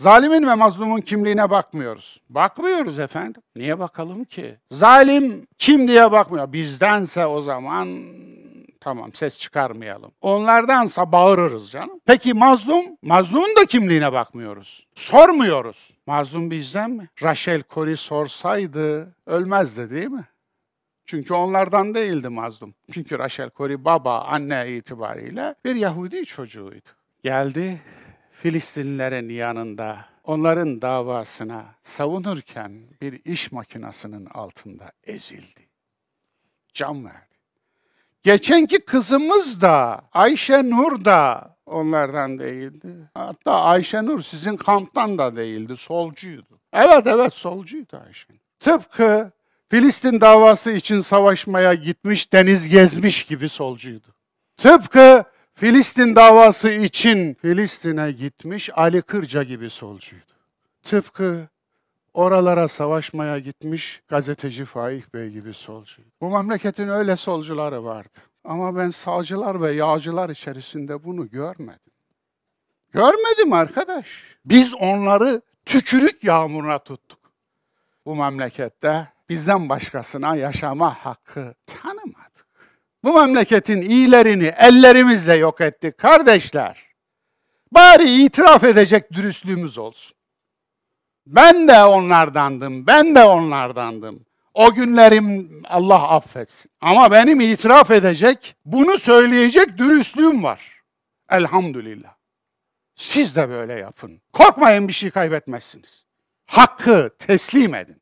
Zalimin ve mazlumun kimliğine bakmıyoruz. Bakmıyoruz efendim. Niye bakalım ki? Zalim kim diye bakmıyor. Bizdense o zaman Tamam ses çıkarmayalım. Onlardansa bağırırız canım. Peki mazlum? Mazlumun da kimliğine bakmıyoruz. Sormuyoruz. Mazlum bizden mi? Raşel Kori sorsaydı ölmezdi değil mi? Çünkü onlardan değildi mazlum. Çünkü Raşel Kori baba, anne itibariyle bir Yahudi çocuğuydu. Geldi Filistinlerin yanında onların davasına savunurken bir iş makinasının altında ezildi. Can verdi. Geçenki kızımız da Ayşe Nur da onlardan değildi. Hatta Ayşe Nur sizin kamptan da değildi, solcuydu. Evet evet solcuydu Ayşe. Tıpkı Filistin davası için savaşmaya gitmiş, deniz gezmiş gibi solcuydu. Tıpkı Filistin davası için Filistin'e gitmiş Ali Kırca gibi solcuydu. Tıpkı oralara savaşmaya gitmiş gazeteci Faik Bey gibi solcuydu. Bu memleketin öyle solcuları vardı. Ama ben sağcılar ve yağcılar içerisinde bunu görmedim. Görmedim arkadaş. Biz onları tükürük yağmuruna tuttuk. Bu memlekette bizden başkasına yaşama hakkı bu memleketin iyilerini ellerimizle yok ettik kardeşler. Bari itiraf edecek dürüstlüğümüz olsun. Ben de onlardandım, ben de onlardandım. O günlerim Allah affetsin. Ama benim itiraf edecek, bunu söyleyecek dürüstlüğüm var. Elhamdülillah. Siz de böyle yapın. Korkmayın bir şey kaybetmezsiniz. Hakkı teslim edin.